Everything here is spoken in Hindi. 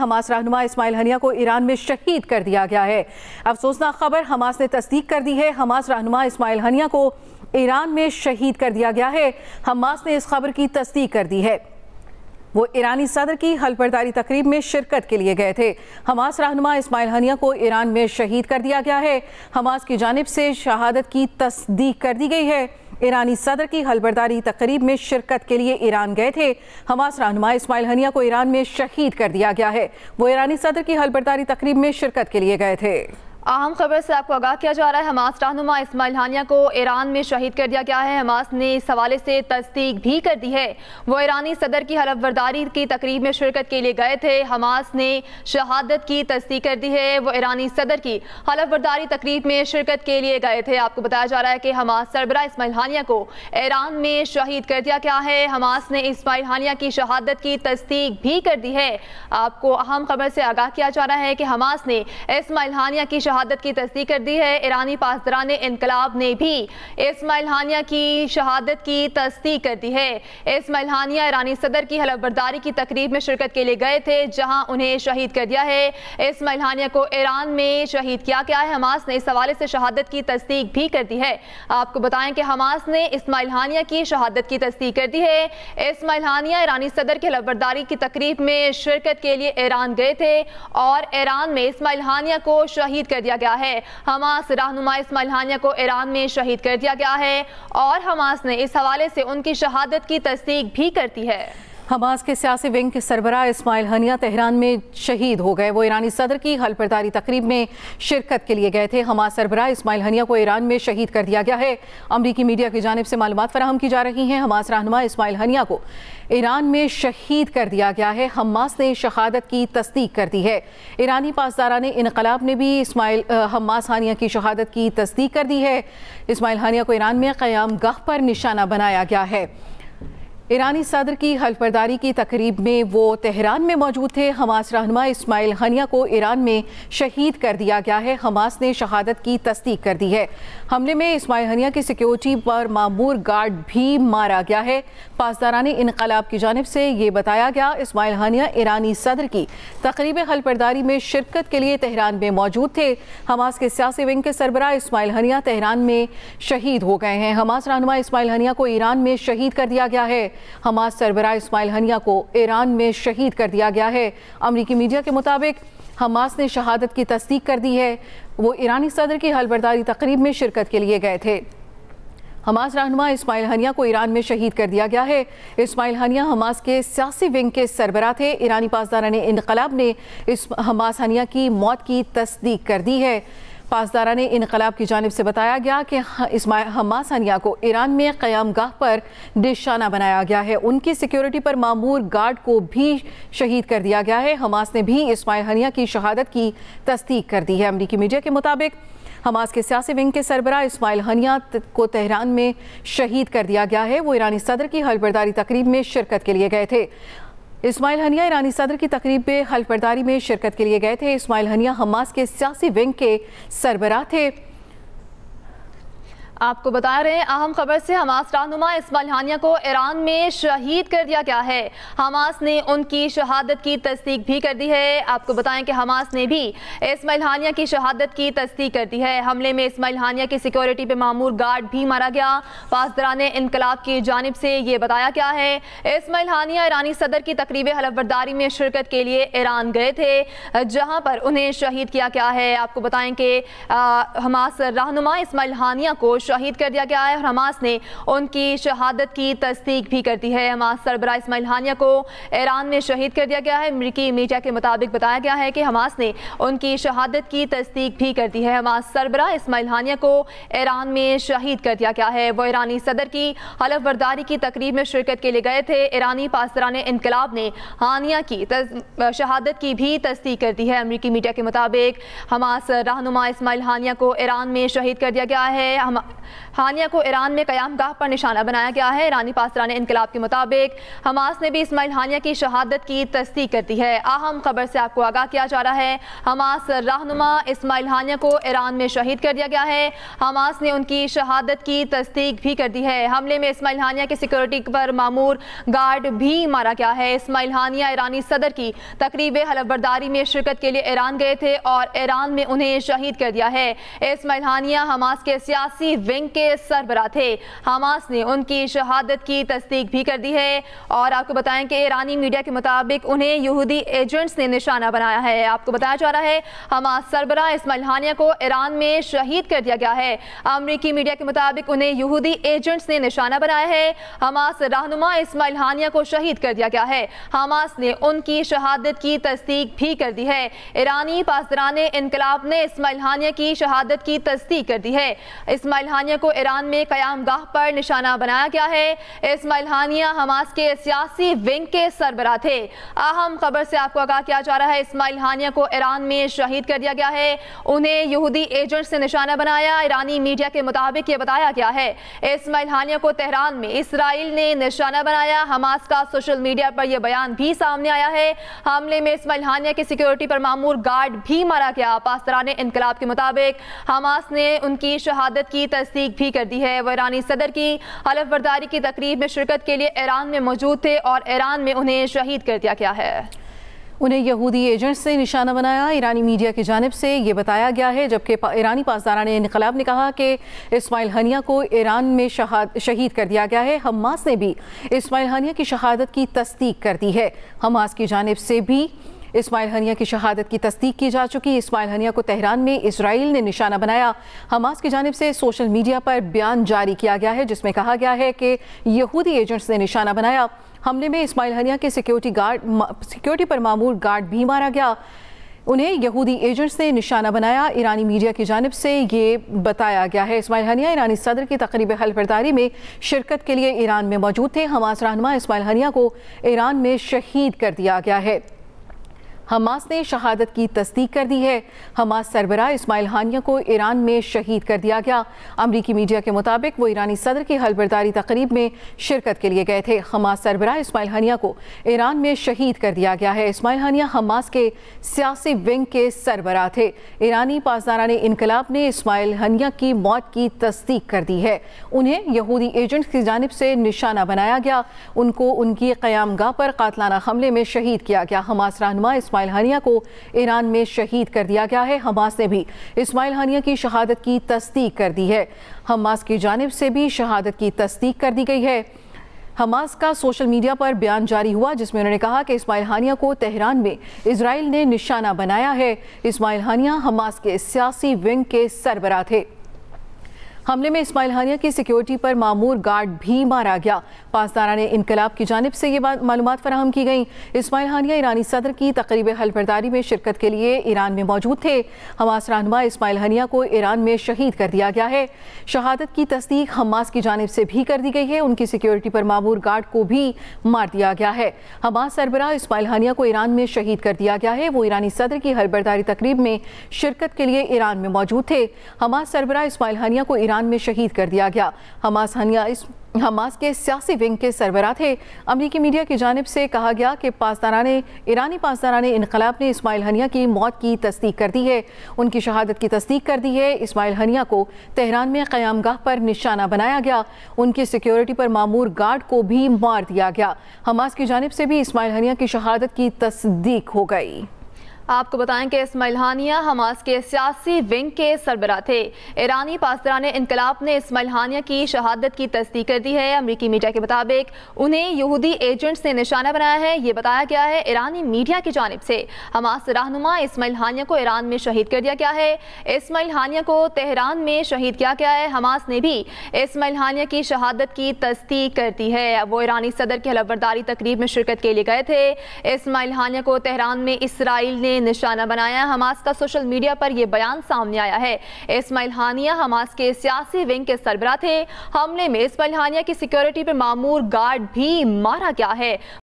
हमास रहनुमा इस्माइल हनिया को ईरान में शहीद कर दिया गया है अफसोसनाक खबर हमास ने तस्दीक कर दी है हमास रहनुमा इस्माइल हनिया को ईरान में शहीद कर दिया गया है हमास ने इस खबर की तस्दीक कर दी है वो ईरानी सदर की हलफरदारी तकरीब में शिरकत के लिए गए थे हमास रहनुमा इस्माइल हनिया को ईरान में शहीद कर दिया गया है हमास की जानब से शहादत की तस्दीक कर दी गई है ईरानी सदर की हलबरदारी तकरीब में शिरकत के लिए ईरान गए थे हमास रहनुमा इसमाइल हनिया को ईरान में शहीद कर दिया गया है वो ईरानी सदर की हलबरदारी तकरीब में शिरकत के लिए गए थे अहम खबर से आपको आगाह किया जा रहा है हमास रहनुमा इसमाइल हानिया को ईरान में शहीद कर दिया गया है हमास ने इस हवाले से तस्दीक भी कर दी है वो ईरानी सदर की हलफबरदारी की तकरीब में शिरकत के लिए गए थे हमास ने शहादत की तस्दीक कर दी है वो ईरानी सदर की हलफबरदारी तकरीब में शिरकत के लिए गए थे आपको बताया जा रहा है कि हमास सरबरा इसमाइल हानिया को ईरान में शहीद कर दिया गया है हमास ने इसमाइल हानिया की शहादत की तस्दीक भी कर दी है आपको अहम खबर से आगाह किया जा रहा है कि हमास ने इसमाइल हानिया की शहादत की तस्दीक कर दी है ईरानी पासदरान इनकलाब ने भी इसमाइल हानिया की शहादत की तस्दीक कर दी है इसमाइल हानिया ईरानी सदर की हलफबर्दारी की तकरीब में शिरकत के लिए गए थे जहां उन्हें शहीद कर दिया है इसमाइल हानिया को ईरान में शहीद किया गया है हमास ने इस हवाले से शहादत की तस्दीक भी कर दी है आपको बताएं कि हमास ने इसमाइल हानिया की शहादत की तस्दीक कर दी है इसमाइल हानिया ईरानी सदर की हलफबर्दारी की तकरीब में शिरकत के लिए ईरान गए थे और ईरान में इसमाइल हानिया को शहीद कर दिया गया है हमास रहनुमा इस्माइल हानिया को ईरान में शहीद कर दिया गया है और हमास ने इस हवाले से उनकी शहादत की तस्दीक भी करती है हमास के सियासी विंग के सरबरा इस्माइल हनिया तेहरान में शहीद हो गए वो ईरानी सदर की हलफरदारी तकरीब में शिरकत के लिए गए थे हमास सरबरा इस्माइल हनिया को ईरान में शहीद कर दिया गया है अमरीकी मीडिया की जानब से मालूम फराहम की जा रही हैं हमास रहनमा इस्माइल हनिया को ईरान में शहीद कर दिया गया है हमास ने शहादत की तस्दीक कर दी है ईरानी पासदारा ने इनकलाब ने भी इस्माइल हमास हानिया की शहादत की तस्दीक कर दी है इस्माइल हानिया को ईरान में क़्याम गाह पर निशाना बनाया गया है ईरानी सदर की हल्फरदारी की तकरीब में वो तेहरान में मौजूद थे हमास रहनमा इस्माइल हनिया को ईरान में शहीद कर दिया गया है हमास ने शहादत की तस्दीक कर दी है हमले में इस्माइल हनिया की सिक्योरिटी पर मामूर गार्ड भी मारा गया है पासदारान इनकलाब की जानब से ये बताया गया इस्माइल हनिया ईरानी सदर की तकरीब हल्फरदारी में शिरकत के लिए तेहरान में मौजूद थे हमास के सियासी विंग के सरबरा इस्माइल हनिया तेहरान में शहीद हो गए हैं हमास रहनमा इस्माइल हनिया को ईरान में शहीद कर दिया गया है हमास सरबरा इस्माइल हनिया को ईरान में शहीद कर दिया गया है अमरीकी मीडिया के मुताबिक हमास ने शहादत की तस्दीक कर दी है वो ईरानी सदर की हलबरदारी तकरीब में शिरकत के लिए गए थे हमास रहनुमा इस्माइल हनिया को ईरान में शहीद कर दिया गया है इस्माइल हनिया हमास के सियासी विंग के सरबरा थे ईरानी पासदारान इनकलाब ने इस हमास हनिया की मौत की तस्दीक कर दी है पासदारा ने इनकलाब की जानब से बताया गया कि इसमाइल हमास हनिया को ईरान में क़्याम गाह पर निशाना बनाया गया है उनकी सिक्योरिटी पर मामूर गार्ड को भी शहीद कर दिया गया है हमास ने भी इसमाय हनिया की शहादत की तस्दीक कर दी है अमरीकी मीडिया के मुताबिक हमास के सियासी विंग के सरबरा इसमाइल हनिया को तेहरान में शहीद कर दिया गया है वो ईरानी सदर की हलबरदारी तकरीब में शिरकत के लिए गए थे इस्माइल हनिया ईरानी सदर की तकरीब में में शिरकत के लिए गए थे इस्माइल हनिया हमास के सियासी विंग के सरबराह थे आपको बता रहे हैं अहम खबर से हमास रहनुमा इसमाइल हानिया को ईरान में शहीद कर दिया गया है हमास ने उनकी शहादत की तस्दीक भी कर दी है आपको बताएं कि हमास ने भी इसमाइल हानिया की शहादत की तस्दीक कर दी है हमले में इसमाइल हानिया की सिक्योरिटी पे मामूर गार्ड भी मारा गया पासदरान इनकलाब की जानब से ये बताया गया है इसमाइल हानिया ईरानी सदर की तकरीब हलफबरदारी में शिरकत के लिए ईरान गए थे जहाँ पर उन्हें शहीद किया गया है आपको बताएं कि हमास रहनुमा इसमाइल हानिया को शहीद कर दिया गया है और हमास ने उनकी शहादत की तस्दीक भी कर दी है हमास सरबरा इसमाइल हानिया को ईरान में शहीद कर दिया गया है अमरीकी मीडिया के मुताबिक बताया गया है कि हमास ने उनकी शहादत की तस्दीक भी कर दी है हमास सरबरा इसमाइल हानिया को ईरान में शहीद कर दिया गया है वो ईरानी सदर की हलफ बर्दारी की तकरीब में शिरकत के लिए गए थे ईरानी पासरान इनकलाब ने हानिया की शहादत की भी तस्दीक कर दी है अमरीकी मीडिया के मुताबिक हमास रहनुमा इसमाइल हानिया को ईरान में शहीद कर दिया गया है हानिया को ईरान में क्याम गाह पर निशाना बनाया गया है ईरानी पासरान इनकलाब के मुताबिक हमास ने भी इसमाइल हानिया की शहादत की तस्दीक कर दी है अहम खबर से आपको आगाह किया जा रहा है हमास रहनुमा इसमाइल हानिया को ईरान में शहीद कर दिया गया है हमास ने उनकी शहादत की तस्दीक भी कर दी है हमले में इसमाइल हानिया की सिक्योरिटी पर मामूर गार्ड भी मारा गया है इसमाइल हानिया ईरानी सदर की तकरीब हलफबरदारी में शिरकत के लिए ईरान गए थे और ईरान में उन्हें शहीद कर दिया है इसमाइल हानिया हमास के सियासी विंग विंग के सरबरा थे हमास ने उनकी शहादत की तस्दीक भी कर दी है और आपको बताएं कि ईरानी मीडिया के मुताबिक उन्हें यहूदी एजेंट्स ने निशाना बनाया है आपको बताया जा रहा है हमास सरबरा इसमाइल हानिया को ईरान में शहीद कर दिया गया है अमरीकी मीडिया के मुताबिक उन्हें यहूदी एजेंट्स ने निशाना बनाया है हमास रहनुमा इसमाइल हानिया को शहीद कर दिया गया है हमास ने उनकी शहादत की तस्दीक भी कर दी है ईरानी पासदरान इनकलाब ने इसमाइल हानिया की शहादत की तस्दीक कर दी है इसमाइल हानिया को ईरान में कयाम गाह पर निशाना बनाया गया है इसमाइल हानिया हमास के सियासी विंग के सरबरा थे अहम खबर से आपको आगाह किया जा रहा है इसमाइल हानिया को ईरान में शहीद कर दिया गया है उन्हें यहूदी एजेंट से निशाना बनाया ईरानी मीडिया के मुताबिक ये बताया गया है इसमाइल हानिया को तेहरान में इसराइल ने निशाना बनाया हमास का सोशल मीडिया पर यह बयान भी सामने आया है हमले में इसमाइल हानिया की सिक्योरिटी पर मामूर गार्ड भी मारा गया पास्तरा ने इनकलाब के मुताबिक हमास ने उनकी शहादत की तस्वीर तस्दीक भी कर दी है वह ईरानी सदर की हलफ बर्दारी की तकरीब में शिरकत के लिए ईरान में मौजूद थे और ईरान में उन्हें शहीद कर दिया गया है उन्हें यहूदी एजेंट से निशाना बनाया ईरानी मीडिया की जानब से ये बताया गया है जबकि ईरानी पा, पासदारान इनकलाब ने कहा कि इस्माइल हनिया को ईरान में शहीद कर दिया गया है हमास ने भी इसमाइल हनिया की शहादत की तस्दीक कर दी है हमास की जानब से भी इस्माइल हनिया की शहादत की तस्दीक की जा चुकी इस्माइल हनिया को तेहरान में इसराइल ने निशाना बनाया हमास की जानब से सोशल मीडिया पर बयान जारी किया गया है जिसमें कहा गया है कि यहूदी एजेंट्स ने निशाना बनाया हमले में इस्माइल हनिया के सिक्योरिटी गार्ड सिक्योरिटी पर मामूर गार्ड भी मारा गया उन्हें यहूदी एजेंट्स ने निशाना बनाया ईरानी मीडिया की जानब से ये बताया गया है इस्माइल हनिया ईरानी सदर की तकरीब हलफरदारी में शिरकत के लिए ईरान में मौजूद थे हमास रहनमा इस्माइल हनिया को ईरान में शहीद कर दिया गया है हमास ने शहादत की तस्दीक कर दी है हमास सरबरा इसमाइल हानिया को ईरान में शहीद कर दिया गया अमरीकी मीडिया के मुताबिक वो ईरानी सदर की हलबरदारी तकरीब में शिरकत के लिए गए थे हमास सरबरा इसमाइल हानिया को ईरान में शहीद कर दिया गया है इसमाइल हानिया हमास के सियासी विंग के सरबरा थे ईरानी पासदारान इनकलाब ने इसमाइल हनिया की मौत की तस्दीक कर दी है उन्हें यहूदी एजेंट्स की जानब से निशाना बनाया गया उनको उनकी क्यामगा पर कातलाना हमले में शहीद किया गया हमास रहनमा इसमाइल इस्माइल हानिया को ईरान में शहीद कर दिया गया है हमास ने भी इस्माइल हानिया की शहादत की तस्दीक कर दी है हमास की जानब से भी शहादत की तस्दीक कर दी गई है हमास का सोशल मीडिया पर बयान जारी हुआ जिसमें उन्होंने कहा कि इस्माइल हानिया को तेहरान में इसराइल ने निशाना बनाया है इस्माइल हानिया हमास के सियासी विंग के सरबरा थे हमले में इस्माइल हानिया की सिक्योरिटी पर मामूर गार्ड भी मारा गया पासदारा ने इनकलाब की जानब से ये मालूम फराहम की गई इस्माइल हानिया ईरानी सदर की तकरीब हलफरदारी में शिरकत के लिए ईरान में मौजूद थे हमास रहनमा इस्माइल हानिया को ईरान में शहीद कर दिया गया है शहादत की तस्दीक हमास की जानब से भी कर दी गई है उनकी सिक्योरिटी पर मामूर गार्ड को भी मार दिया गया है हमास सरबरा इस्माइल हानिया को ईरान में शहीद कर दिया गया है वो ईरानी सदर की हलफरदारी तकरीब में शिरकत के लिए ईरान में मौजूद थे हमास सरबरा इस्माइल हानिया को ईरान मैदान में शहीद कर दिया गया हमास हनिया इस हमास के सियासी विंग के सरबरा थे अमरीकी मीडिया की जानब से कहा गया कि पासदारा ने ईरानी पासदारा ने इनकलाब ने इसमाइल हनिया की मौत की तस्दीक कर दी है उनकी शहादत की तस्दीक कर दी है इसमाइल हनिया को तेहरान में क़्यामगाह पर निशाना बनाया गया उनकी सिक्योरिटी पर मामूर गार्ड को भी मार दिया गया हमास की जानब से भी इसमाइल हनिया की शहादत की तस्दीक हो गई आपको बताएं कि इसमाइल हमास के सियासी विंग के सरबरा थे ईरानी पासदरान इनकलाब ने इसमाइल की शहादत की तस्दीक कर दी है अमरीकी मीडिया के मुताबिक उन्हें यहूदी एजेंट्स ने निशाना बनाया है ये बताया गया है ईरानी मीडिया की जानब से हमास रहनुमा इसमाइल हानिया को ईरान में शहीद कर दिया गया है इसमाइल हानिया को तेहरान में शहीद किया गया है हमास ने भी इसमाइल हानिया की शहादत की तस्दीक कर दी है वो ईरानी सदर की हलफबरदारी तकरीब में शिरकत के लिए गए थे इसमाइल हानिया को तेहरान में इसराइल ने निशाना बनाया हमास का सोशल मीडिया पर यह बयान सामने आया है इसमाइल हानिया हमास के सियासी विंग के सरबरा थे हमले में इसमाइल हानिया की सिक्योरिटी पर मामूर गार्ड भी मारा गया है